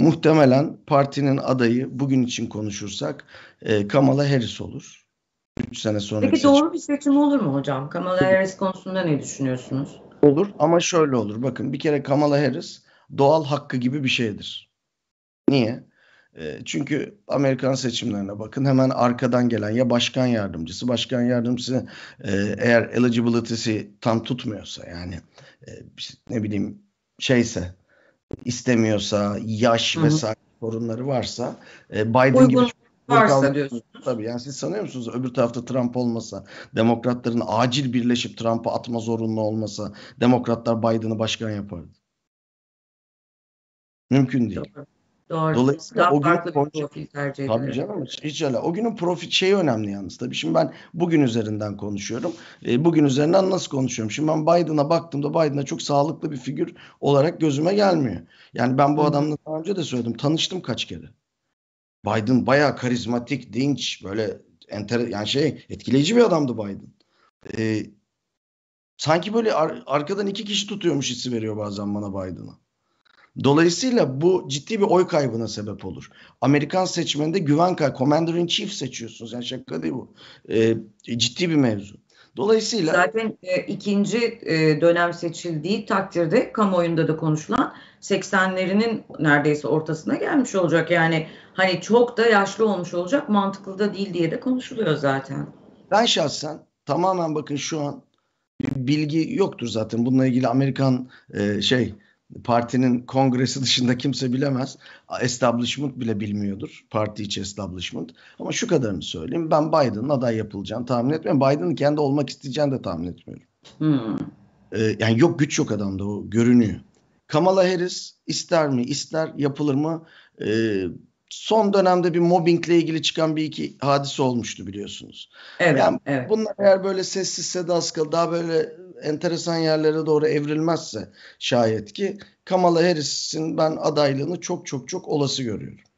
Muhtemelen partinin adayı bugün için konuşursak e, Kamala Harris olur. 3 sene sonra. Peki seçim. doğru bir seçim olur mu hocam? Kamala Harris konusunda ne düşünüyorsunuz? Olur ama şöyle olur. Bakın bir kere Kamala Harris doğal hakkı gibi bir şeydir. Niye? E, çünkü Amerikan seçimlerine bakın hemen arkadan gelen ya başkan yardımcısı, başkan yardımcısı e, eğer eligibility'si tam tutmuyorsa yani e, ne bileyim şeyse istemiyorsa, yaş Hı-hı. vesaire sorunları varsa e, Biden Uygun gibi varsa diyorsunuz. Tabii yani siz sanıyor musunuz öbür tarafta Trump olmasa, demokratların acil birleşip Trump'ı atma zorunlu olmasa demokratlar Biden'ı başkan yapardı. Mümkün değil. Tabii. Doğru. Dolayısıyla Daha o gün farklı profil tercih Tabii canım hiç öyle. O günün profit şeyi önemli yalnız tabii. Şimdi ben bugün üzerinden konuşuyorum. E, bugün üzerinden nasıl konuşuyorum? Şimdi ben Biden'a baktığımda Biden'a çok sağlıklı bir figür olarak gözüme gelmiyor. Yani ben bu adamla daha önce de söyledim. Tanıştım kaç kere. Biden bayağı karizmatik, dinç, böyle enter yani şey etkileyici bir adamdı Biden. E, sanki böyle ar- arkadan iki kişi tutuyormuş hissi veriyor bazen bana Biden'a. Dolayısıyla bu ciddi bir oy kaybına sebep olur. Amerikan seçmeninde güven kaybı. Commander in Chief seçiyorsunuz. Yani şaka değil bu. E, ciddi bir mevzu. Dolayısıyla zaten e, ikinci e, dönem seçildiği takdirde kamuoyunda da konuşulan 80'lerinin neredeyse ortasına gelmiş olacak. Yani hani çok da yaşlı olmuş olacak mantıklı da değil diye de konuşuluyor zaten. Ben şahsen tamamen bakın şu an bilgi yoktur zaten bununla ilgili Amerikan e, şey partinin kongresi dışında kimse bilemez. Establishment bile bilmiyordur. Parti içi establishment. Ama şu kadarını söyleyeyim. Ben Biden'ın aday yapılacağını tahmin etmiyorum. Biden'ın kendi olmak isteyeceğini de tahmin etmiyorum. Hmm. Ee, yani yok güç yok adamda o görünüyor. Kamala Harris ister mi? İster yapılır mı? Ee, son dönemde bir mobbingle ilgili çıkan bir iki hadise olmuştu biliyorsunuz. Evet, yani evet. Bunlar eğer böyle sessiz sedasız daha böyle enteresan yerlere doğru evrilmezse şayet ki Kamala Harris'in ben adaylığını çok çok çok olası görüyorum.